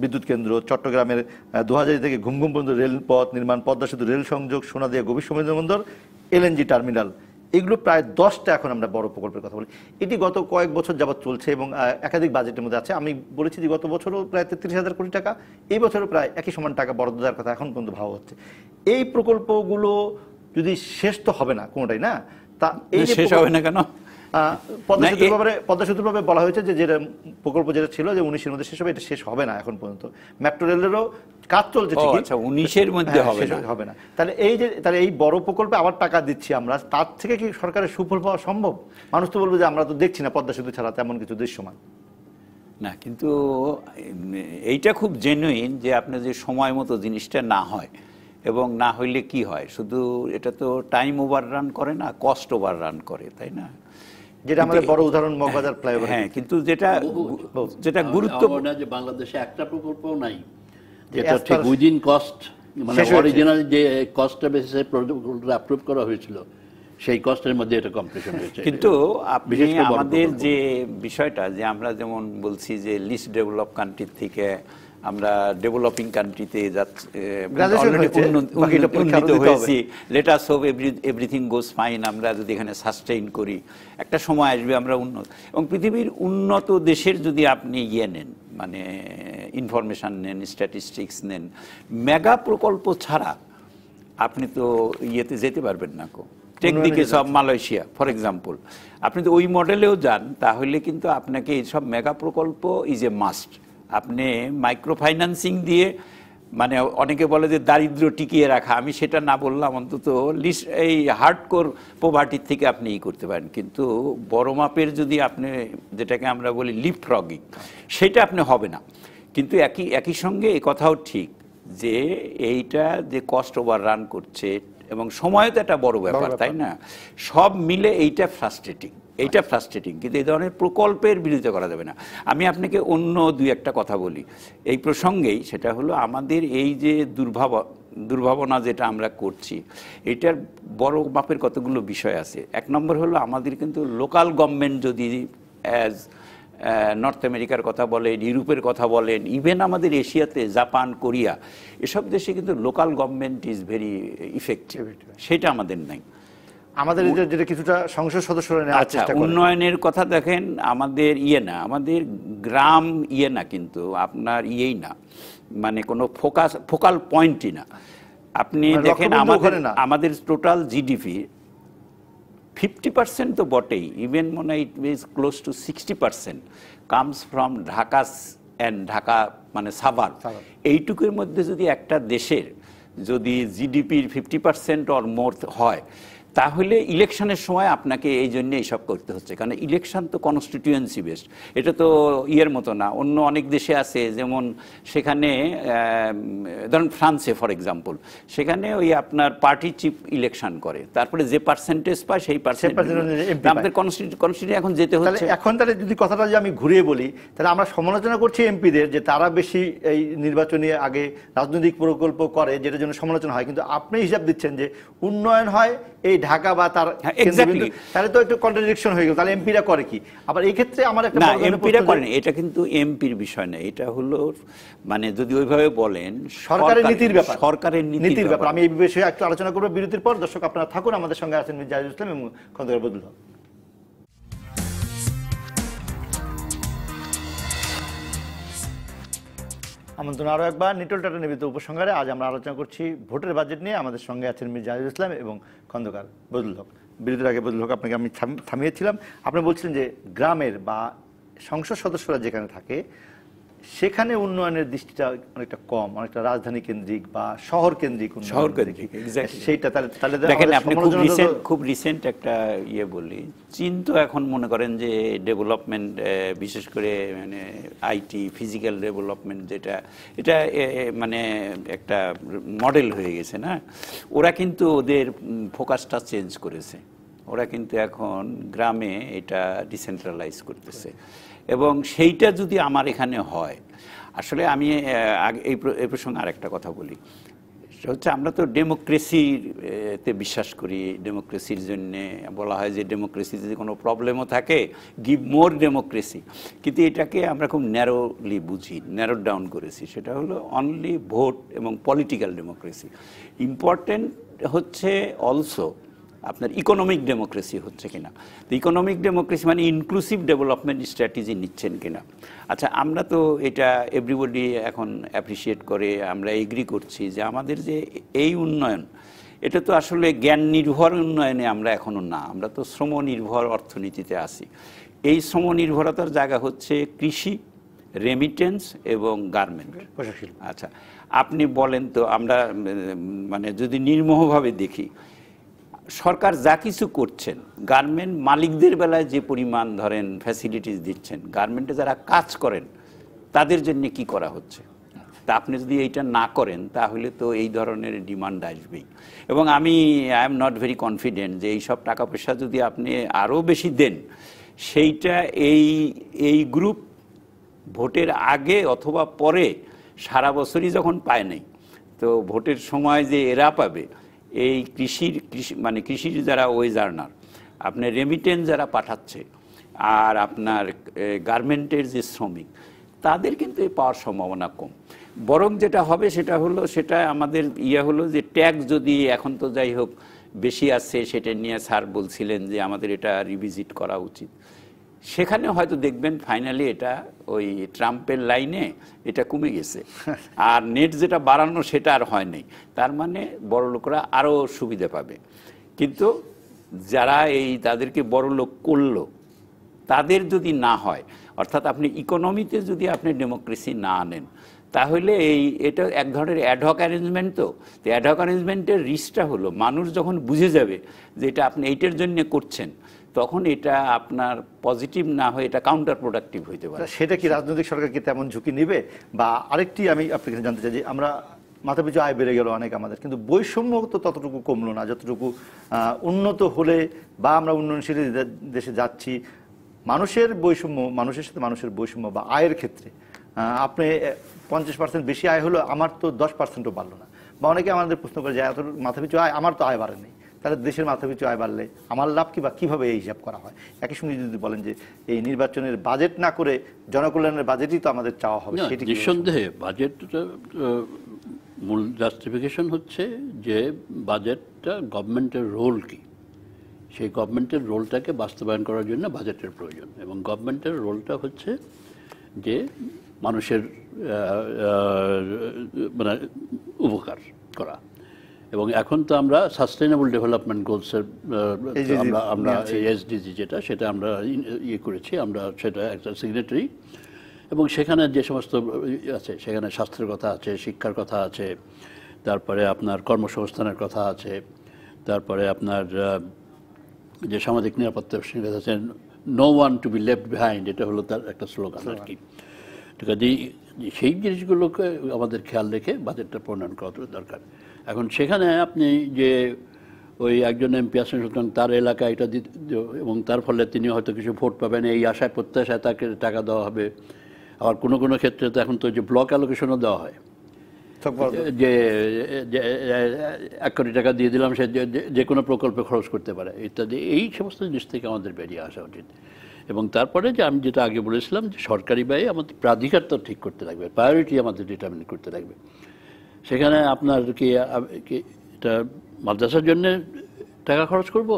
বিদ্যুৎ কেন্দ্র চট্টগ্রামের দুহাজারি থেকে ঘুমঘুম পর্যন্ত রেলপথ নির্মাণ পদ্মা সেতু রেল সংযোগ সোনাদিয়া গভীর সমুদ্র বন্দর এলএনজি টার্মিনাল এগুলো প্রায় দশটা এখন আমরা বড় প্রকল্পের কথা বলি এটি গত কয়েক বছর যাবৎ চলছে এবং একাধিক বাজেটের মধ্যে আছে আমি বলেছি যে গত বছরও প্রায় তেত্রিশ হাজার কোটি টাকা এই বছরও প্রায় একই সমান টাকা বরাদ্দ দেওয়ার কথা এখন পর্যন্ত ভাবা হচ্ছে এই প্রকল্পগুলো যদি শেষ তো হবে না কোনোটাই না তা এই শেষ হবে না কেন পদ্মা সেতুর পদ্মা সেতুর ব্যাপারে বলা হয়েছে যে যেটা প্রকল্প যেটা ছিল যে উনিশের মধ্যে শেষ হবে এটা শেষ হবে না এখন পর্যন্ত মেট্রো রেলেরও কাজ চলছে ঠিকই আচ্ছা উনিশের হ্যাঁ, মধ্যে হবে না হবে না তাহলে এই যে তাহলে এই বড় প্রকল্পে আবার টাকা দিচ্ছি আমরা তার থেকে কি সরকারের সুফল পাওয়া সম্ভব মানুষ তো বলবে যে আমরা তো দেখছি না পদ্মা সেতু ছাড়া তেমন কিছু দৃশ্যমান না কিন্তু এইটা খুব জেনুইন যে আপনার যে সময় মতো জিনিসটা না হয় এবং না হইলে কি হয় শুধু এটা তো টাইম ওভার রান করে না কস্ট ওভার রান করে তাই না যেটা আমাদের বড় উদাহরণ মগবাজার ফ্লাইওভার হ্যাঁ কিন্তু যেটা যেটা গুরুত্ব যে বাংলাদেশে একটা প্রকল্প নাই যেটা উইদিন কস্ট মানে অরিজিনাল যে বেসিসে প্রকল্পটা অ্যাপ্রুভ করা হয়েছিল সেই কষ্টের মধ্যে এটা কমপ্লিশন হয়েছে কিন্তু আপনি আমাদের যে বিষয়টা যে আমরা যেমন বলছি যে লিস্ট ডেভেলপ কান্ট্রি থেকে আমরা ডেভেলপিং কান্ট্রিতে উন্নীত হয়েছি লেটাস হোক এভরিথিং গোজ ফাইন আমরা যদি এখানে সাস্টেইন করি একটা সময় আসবে আমরা উন্নত এবং পৃথিবীর উন্নত দেশের যদি আপনি ইয়ে নেন মানে ইনফরমেশান নেন স্ট্যাটিস্টিক্স নেন মেগা প্রকল্প ছাড়া আপনি তো ইয়েতে যেতে পারবেন না কো টেকনিকে সব মালয়েশিয়া ফর এক্সাম্পল আপনি তো ওই মডেলেও যান তাহলে কিন্তু আপনাকে এইসব মেগা প্রকল্প ইজ এ মাস্ট আপনি মাইক্রো ফাইন্যান্সিং দিয়ে মানে অনেকে বলে যে দারিদ্র টিকিয়ে রাখা আমি সেটা না বললাম অন্তত লিস্ট এই হার্ডকোর পোভার্টির থেকে আপনি ই করতে পারেন কিন্তু বড় মাপের যদি আপনি যেটাকে আমরা বলি লিপ ফ্রগিং সেটা আপনি হবে না কিন্তু একই একই সঙ্গে এ কথাও ঠিক যে এইটা যে কস্ট ওভার রান করছে এবং সময় তো একটা বড় ব্যাপার তাই না সব মিলে এইটা ফ্রাস্ট্রেটিং এটা ফ্রাস্ট্রেটিং কিন্তু এই ধরনের প্রকল্পের বিরোধিতা করা যাবে না আমি আপনাকে অন্য দুই একটা কথা বলি এই প্রসঙ্গেই সেটা হলো আমাদের এই যে দুর্ভাব দুর্ভাবনা যেটা আমরা করছি এটার বড় মাপের কতগুলো বিষয় আছে এক নম্বর হলো আমাদের কিন্তু লোকাল গভর্নমেন্ট যদি অ্যাজ নর্থ আমেরিকার কথা বলেন ইউরোপের কথা বলেন ইভেন আমাদের এশিয়াতে জাপান কোরিয়া এসব দেশে কিন্তু local government is very effective সেটা আমাদের নাই আমাদের যেটা কিছুটা সংসদ সদস্যরা আচ্ছা উন্নয়নের কথা দেখেন আমাদের ইয়ে না আমাদের গ্রাম ইয়ে না কিন্তু আপনার ইয়েই না মানে কোনো ফোকাস ফোকাল পয়েন্টই না আপনি মানে দেখেন আমাদের আমাদের টোটাল জিডিপি ফিফটি পার্সেন্ট তো বটেই ইভেন মনে হয় it is close to sixty percent comes from Dhaka and Dhaka মানে সাভার এইটুকুর মধ্যে যদি একটা দেশের যদি জিডিপির ফিফটি পার্সেন্ট অর মোর হয় তাহলে ইলেকশনের সময় আপনাকে এই জন্য এইসব করতে হচ্ছে কারণ ইলেকশন তো কনস্টিটিউয়েন্সি বেস্ট এটা তো ইয়ের মতো না অন্য অনেক দেশে আছে যেমন সেখানে ধরুন ফ্রান্সে ফর এক্সাম্পল সেখানে ওই আপনার পার্টি চিফ ইলেকশন করে তারপরে যে পার্সেন্টেজ পায় সেই পার্সেন্টেজ আমাদের কনস্টিটিউয়েন্সি এখন যেতে হচ্ছে এখন তাহলে যদি কথাটা যে আমি ঘুরিয়ে বলি তাহলে আমরা সমালোচনা করছি এমপিদের যে তারা বেশি এই নির্বাচনী আগে রাজনৈতিক প্রকল্প করে যেটার জন্য সমালোচনা হয় কিন্তু আপনি হিসাব দিচ্ছেন যে উন্নয়ন হয় এই ঢাকা বা তার হ্যাঁ, তাহলে তো একটু কন্ট্রাডিকশন হয়ে গেল তাহলে এমপিরা করে কি আবার এই ক্ষেত্রে আমার একটা না এমপিরা এটা কিন্তু এমপির বিষয় না এটা হলো মানে যদি ওইভাবে বলেন সরকারের নীতির ব্যাপার সরকারের নীতির ব্যাপার আমি এই বিষয়ে একটু আলোচনা করবো বিরতির পর দর্শক আপনারা থাকুন আমাদের সঙ্গে আছেন মির্জা ইসলাম এবং খন্দকার হক আমন্ত্রণ আরও একবার নিটল টাটা নিবেদিত উপসংহারে আজ আমরা আলোচনা করছি ভোটের বাজেট নিয়ে আমাদের সঙ্গে আছেন মির্জাহিদুল ইসলাম এবং খন্দকার বদুল হক বিরোধীর আগে বদুল হক আপনাকে আমি থামিয়েছিলাম আপনি বলছিলেন যে গ্রামের বা সংসদ সদস্যরা যেখানে থাকে সেখানে উন্নয়নের দৃষ্টিটা অনেকটা কম অনেকটা রাজধানী কেন্দ্রিক বা শহর কেন্দ্রিক শহর কেন্দ্রিক সেইটা তাহলে দেখেন আপনি খুব রিসেন্ট খুব রিসেন্ট একটা ইয়ে বলি চীন তো এখন মনে করেন যে ডেভেলপমেন্ট বিশেষ করে মানে আইটি ফিজিক্যাল ডেভেলপমেন্ট যেটা এটা মানে একটা মডেল হয়ে গেছে না ওরা কিন্তু ওদের ফোকাসটা চেঞ্জ করেছে ওরা কিন্তু এখন গ্রামে এটা ডিসেন্ট্রালাইজ করতেছে এবং সেইটা যদি আমার এখানে হয় আসলে আমি এই প্রসঙ্গে আরেকটা কথা বলি হচ্ছে আমরা তো ডেমোক্রেসিতে বিশ্বাস করি ডেমোক্রেসির জন্য বলা হয় যে ডেমোক্রেসি যদি কোনো প্রবলেমও থাকে গিভ মোর ডেমোক্রেসি কিন্তু এটাকে আমরা খুব ন্যারোলি বুঝি ন্যারো ডাউন করেছি সেটা হলো অনলি ভোট এবং পলিটিক্যাল ডেমোক্রেসি ইম্পর্টেন্ট হচ্ছে অলসো আপনার ইকোনমিক ডেমোক্রেসি হচ্ছে কিনা তো ইকোনমিক ডেমোক্রেসি মানে ইনক্লুসিভ ডেভেলপমেন্ট স্ট্র্যাটেজি নিচ্ছেন কিনা আচ্ছা আমরা তো এটা এভরিবডি এখন অ্যাপ্রিসিয়েট করে আমরা এগ্রি করছি যে আমাদের যে এই উন্নয়ন এটা তো আসলে জ্ঞান নির্ভর উন্নয়নে আমরা এখনও না আমরা তো শ্রম নির্ভর অর্থনীতিতে আছি এই শ্রম নির্ভরতার জায়গা হচ্ছে কৃষি রেমিটেন্স এবং গার্মেন্ট আচ্ছা আপনি বলেন তো আমরা মানে যদি নির্মোহভাবে দেখি সরকার যা কিছু করছেন গার্মেন্ট মালিকদের বেলায় যে পরিমাণ ধরেন ফ্যাসিলিটিস দিচ্ছেন গার্মেন্টে যারা কাজ করেন তাদের জন্য কি করা হচ্ছে তা আপনি যদি এইটা না করেন তাহলে তো এই ধরনের ডিমান্ড আসবেই এবং আমি I am not very confident যে এইসব টাকা পয়সা যদি আপনি আরও বেশি দেন সেইটা এই এই গ্রুপ ভোটের আগে অথবা পরে সারা বছরই যখন পায় নাই তো ভোটের সময় যে এরা পাবে এই কৃষির কৃষি মানে কৃষির যারা ওয়েজার্নার আপনার রেমিটেন্স যারা পাঠাচ্ছে আর আপনার গার্মেন্টের যে শ্রমিক তাদের কিন্তু এই পাওয়ার সম্ভাবনা কম বরং যেটা হবে সেটা হলো সেটা আমাদের ইয়ে হলো যে ট্যাক্স যদি এখন তো যাই হোক বেশি আছে সেটা নিয়ে স্যার বলছিলেন যে আমাদের এটা রিভিজিট করা উচিত সেখানে হয়তো দেখবেন ফাইনালি এটা ওই ট্রাম্পের লাইনে এটা কমে গেছে <laughs> আর নেট যেটা বাড়ানো সেটা আর হয় নাই তার মানে বড় লোকরা আরও সুবিধা পাবে কিন্তু যারা এই তাদেরকে বড় লোক করলো তাদের যদি না হয় অর্থাৎ আপনি ইকোনমিতে যদি আপনি ডেমোক্রেসি না আনেন তাহলে এই এটা এক ধরনের অ্যাডহক অ্যারেঞ্জমেন্ট তো তো অ্যাডহক অ্যারেঞ্জমেন্টের রিস্কটা হলো মানুষ যখন বুঝে যাবে যে এটা আপনি এইটার জন্য করছেন তখন এটা আপনার পজিটিভ না হয়ে এটা কাউন্টার প্রোডাক্টিভ হইতে পারে সেটা কি রাজনৈতিক সরকার কি তেমন ঝুঁকি নেবে বা আরেকটি আমি আপনাকে জানতে চাই যে আমরা মাথা পিছু আয় বেড়ে গেল অনেক আমাদের কিন্তু বৈষম্য তো ততটুকু কমলো না যতটুকু উন্নত হলে বা আমরা উন্নয়নশীল দেশে যাচ্ছি মানুষের বৈষম্য মানুষের সাথে মানুষের বৈষম্য বা আয়ের ক্ষেত্রে আপনি পঞ্চাশ পার্সেন্ট বেশি আয় হলো আমার তো দশ পার্সেন্টও বাড়লো না বা অনেকে আমাদের প্রশ্ন করে যে এত মাথা পিছু আয় আমার তো আয় বাড়েনি তাহলে দেশের মাথাপিছু আয় বাড়লে আমার লাভ কি বা কীভাবে এই হিসাব করা হয় একই সঙ্গে যদি বলেন যে এই নির্বাচনের বাজেট না করে জনকল্যাণের বাজেটই তো আমাদের চাওয়া হবে সেটি নিঃসন্দেহে বাজেট মূল জাস্টিফিকেশন হচ্ছে যে বাজেটটা গভর্নমেন্টের রোল কী সেই গভর্নমেন্টের রোলটাকে বাস্তবায়ন করার জন্য বাজেটের প্রয়োজন এবং গভর্নমেন্টের রোলটা হচ্ছে যে মানুষের মানে উপকার করা এবং এখন তো আমরা সাস্টেনেবল ডেভেলপমেন্ট গোলসের আমরা এসডিজি যেটা সেটা আমরা ইয়ে করেছি আমরা সেটা একটা সিগনেটারি এবং সেখানে যে সমস্ত আছে সেখানে স্বাস্থ্যের কথা আছে শিক্ষার কথা আছে তারপরে আপনার কর্মসংস্থানের কথা আছে তারপরে আপনার যে সামাজিক নিরাপত্তা আছে no one to be left behind এটা হলো তার একটা স্লোগান আর কি ঠিক আছে সেই জিনিসগুলোকে আমাদের খেয়াল রেখে বাজেটটা প্রণয়ন করা দরকার এখন সেখানে আপনি যে ওই একজন এমপি আছেন সুতরাং তার এলাকায় এটা এবং তার ফলে তিনি হয়তো কিছু ভোট পাবেন এই আশায় প্রত্যাশায় তাকে টাকা দেওয়া হবে আবার কোনো কোনো ক্ষেত্রে তো এখন তো যে ব্লক অ্যালোকেশনও দেওয়া হয় যে এক কোটি টাকা দিয়ে দিলাম সে যে কোনো প্রকল্পে খরচ করতে পারে ইত্যাদি এই সমস্ত জিনিস থেকে আমাদের বেরিয়ে আসা উচিত এবং তারপরে যে আমি যেটা আগে বলেছিলাম যে সরকারি ব্যয়ে আমাদের প্রাধিকার তো ঠিক করতে লাগবে প্রায়োরিটি আমাদের ডিটারমিন করতে লাগবে সেখানে আপনার কি এটা মাদ্রাসার জন্য টাকা খরচ করব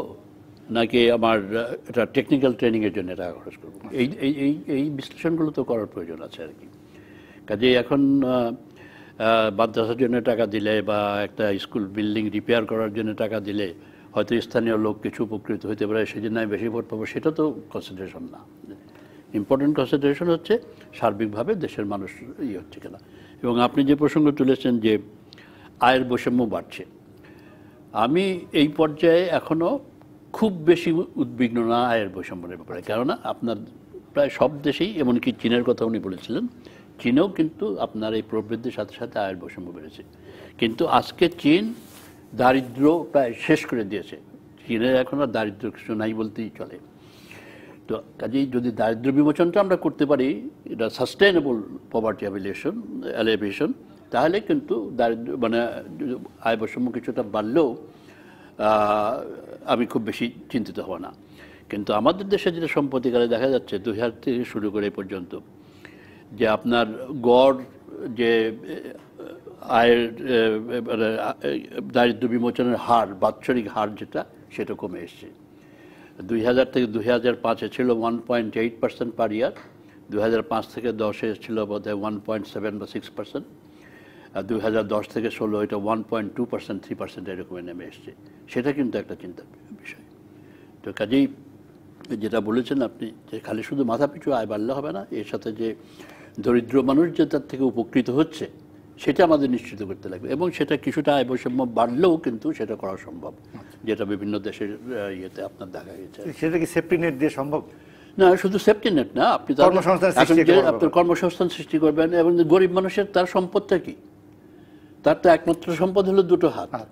নাকি আমার এটা টেকনিক্যাল ট্রেনিংয়ের জন্য টাকা খরচ করব এই এই এই বিশ্লেষণগুলো তো করার প্রয়োজন আছে আর কি কাজে এখন মাদ্রাসার জন্য টাকা দিলে বা একটা স্কুল বিল্ডিং রিপেয়ার করার জন্য টাকা দিলে হয়তো স্থানীয় লোক কিছু উপকৃত হতে পারে সেই জন্য আমি বেশি ভোট পাবো সেটা তো কনসেন্ট্রেশন না ইম্পর্টেন্ট কনসেন্ট্রেশন হচ্ছে সার্বিকভাবে দেশের মানুষ ইয়ে হচ্ছে কিনা এবং আপনি যে প্রসঙ্গ তুলেছেন যে আয়ের বৈষম্য বাড়ছে আমি এই পর্যায়ে এখনও খুব বেশি উদ্বিগ্ন না আয়ের বৈষম্যের ব্যাপারে কেননা আপনার প্রায় সব দেশেই এমনকি চীনের কথা উনি বলেছিলেন চীনেও কিন্তু আপনার এই প্রবৃদ্ধির সাথে সাথে আয়ের বৈষম্য বেড়েছে কিন্তু আজকে চীন দারিদ্র প্রায় শেষ করে দিয়েছে চীনের এখন আর দারিদ্র কিছু নাই বলতেই চলে তো কাজেই যদি দারিদ্র বিমোচনটা আমরা করতে পারি এটা সাস্টেনেবল পভার্টি অ্যাভিলিয়েশন অ্যালিভিয়েশন তাহলে কিন্তু দারিদ্র মানে আয় বৈষম্য কিছুটা বাড়লেও আমি খুব বেশি চিন্তিত হব না কিন্তু আমাদের দেশে যেটা সম্প্রতিকালে দেখা যাচ্ছে দু হাজার থেকে শুরু করে পর্যন্ত যে আপনার গড় যে আয়ের মানে, দারিদ্র বিমোচনের হার বাৎসরিক হার যেটা সেটা কমে এসছে দুই হাজার থেকে দুই হাজার পাঁচে ছিল one point eight percent per year দু হাজার পাঁচ থেকে দশে ছিল বোধহয় ওয়ান পয়েন্ট সেভেন বা সিক্স পার্সেন্ট আর দুই হাজার দশ থেকে ষোলো এটা one point two percent three percent এরকমই নেমে এসছে সেটা কিন্তু একটা চিন্তার বিষয় তো কাজেই যেটা বলেছেন আপনি যে খালি শুধু মাথা পিছু আয় বাড়লে হবে না এর সাথে যে দরিদ্র মানুষ যে তার থেকে উপকৃত হচ্ছে সেটা আমাদের নিশ্চিত করতে লাগবে এবং সেটা কিছুটা আয় বৈষম্য বাড়লেও কিন্তু সেটা করা সম্ভব যেটা বিভিন্ন দেশের ইয়েতে আপনার দেখা গেছে সেটা কি সেফটি নেট দিয়ে সম্ভব না শুধু সেফটি নেট না আপনি আপনার কর্মসংস্থান সৃষ্টি করবেন এবং গরিব মানুষের তার সম্পদটা কি তার তো একমাত্র সম্পদ হলো দুটো হাত হ্যাঁ।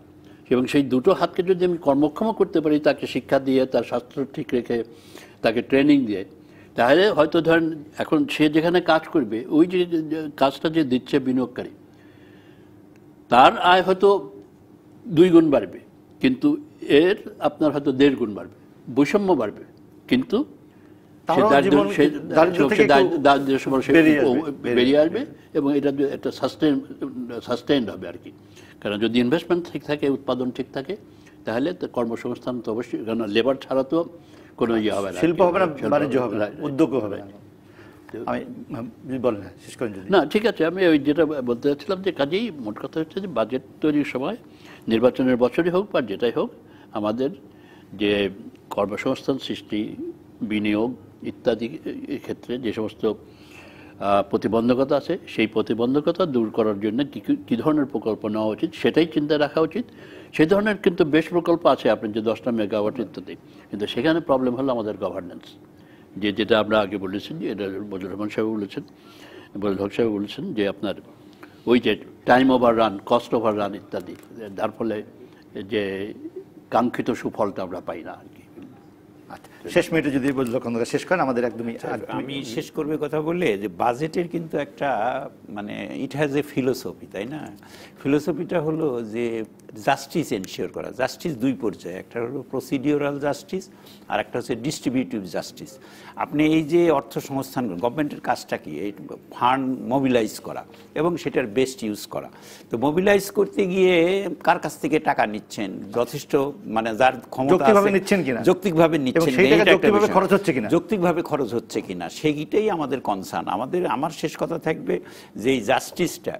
এবং সেই দুটো হাতকে যদি আমি কর্মক্ষম করতে পারি তাকে শিক্ষা দিয়ে তার স্বাস্থ্য ঠিক রেখে তাকে ট্রেনিং দিয়ে তাহলে হয়তো ধরেন এখন সে যেখানে কাজ করবে ওই যে কাজটা যে দিচ্ছে বিনিয়োগকারী তার আয় হয়তো দুই গুণ বাড়বে কিন্তু এর আপনার হয়তো দেড় গুণ বাড়বে বৈষম্য বাড়বে কিন্তু বেরিয়ে আসবে এবং এটা একটা সাস্টেন হবে আর কি কারণ যদি ইনভেস্টমেন্ট ঠিক থাকে উৎপাদন ঠিক থাকে তাহলে কর্মসংস্থান তো অবশ্যই কারণ লেবার ছাড়া তো কোনো ইয়ে হবে না শিল্প হবে না বাণিজ্য হবে না উদ্যোগ হবে না আমি বলেন শেষ করেন না ঠিক আছে আমি ওই যেটা বলতে চাচ্ছিলাম যে কাজেই মোট কথা হচ্ছে যে বাজেট তৈরির সময় নির্বাচনের বছরই হোক বা যেটাই হোক আমাদের যে কর্মসংস্থান সৃষ্টি বিনিয়োগ ইত্যাদি ক্ষেত্রে যে সমস্ত প্রতিবন্ধকতা আছে সেই প্রতিবন্ধকতা দূর করার জন্য কী ধরনের প্রকল্প নেওয়া উচিত সেটাই চিন্তা রাখা উচিত সেই ধরনের কিন্তু বেশ প্রকল্প আছে আপনি যে দশটা মেগাওয়াট ইত্যাদি কিন্তু সেখানে প্রবলেম হলো আমাদের গভর্নেন্স যে যেটা আমরা আগে বলেছেন যে এটা বজুর রহমান সাহেব বলেছেন বজুর হক সাহেব বলেছেন যে আপনার ওই যে time over run cost over run ইত্যাদি যার ফলে যে কাঙ্ক্ষিত সুফলটা আমরা পাই না আচ্ছা, শেষ মিনিটে যদি শেষ করেন আমাদের একদমই আচ্ছা, আমি শেষ করবে কথা যে বাজেটের কিন্তু একটা মানে ইট হ্যাজ এ ফিলোসফি তাই না ফিলোসফিটা হলো যে জাস্টিস এনশিওর করা জাস্টিস দুই পর্যায়ে একটা হলো প্রসিডিওরাল জাস্টিস আর একটা হচ্ছে ডিস্ট্রিবিউটিভ জাস্টিস আপনি এই যে অর্থ সংস্থান গভর্নমেন্টের কাজটা কি এই ফান্ড মোবিলাইজ করা এবং সেটার বেস্ট ইউজ করা তো মোবিলাইজ করতে গিয়ে কার কাছ থেকে টাকা নিচ্ছেন যথেষ্ট মানে যার ক্ষমতা নিচ্ছেন কিনা যৌক্তিকভাবে নিচ্ছেন খরচ হচ্ছে কিনা যৌক্তিকভাবে খরচ হচ্ছে কিনা সেইটাই আমাদের কনসার্ন আমাদের আমার শেষ কথা থাকবে যে এই জাস্টিসটা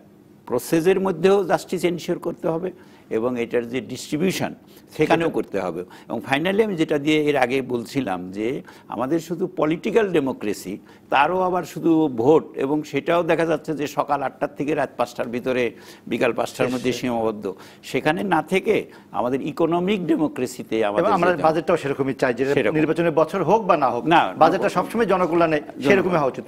প্রসেসের মধ্যেও জাস্টিস এনশিওর করতে হবে এবং এটার যে ডিস্ট্রিবিউশন সেখানেও করতে হবে এবং ফাইনালি আমি যেটা দিয়ে এর আগে বলছিলাম যে আমাদের শুধু পলিটিক্যাল ডেমোক্রেসি তারও আবার শুধু ভোট এবং সেটাও দেখা যাচ্ছে যে সকাল আটটার থেকে রাত পাঁচটার ভিতরে বিকাল পাঁচটার মধ্যে সীমাবদ্ধ সেখানে না থেকে আমাদের ইকোনমিক ডেমোক্রেসিতে আমাদের আমরা বাজেটটাও সেরকমই চাই যে নির্বাচনের বছর হোক বা না হোক না বাজেটটা সবসময় জনকল্যাণে সেরকমই হওয়া উচিত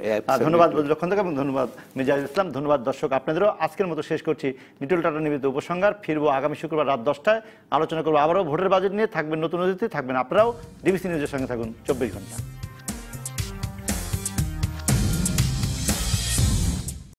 ধন্যবাদ বদুলক্ষণ এবং ধন্যবাদ মিজাজ ইসলাম ধন্যবাদ দর্শক আপনাদেরও আজকের মতো শেষ করছি নিটুল টাটা নিবেদিত উপসংহার ফিরবো আগামী শুক্রবার রাত দশটায় আলোচনা করবো আবারও ভোটের বাজেট নিয়ে থাকবেন নতুন অতিথি থাকবেন আপনারাও ডিবিসি নিউজের সঙ্গে থাকুন চব্বিশ ঘন্টা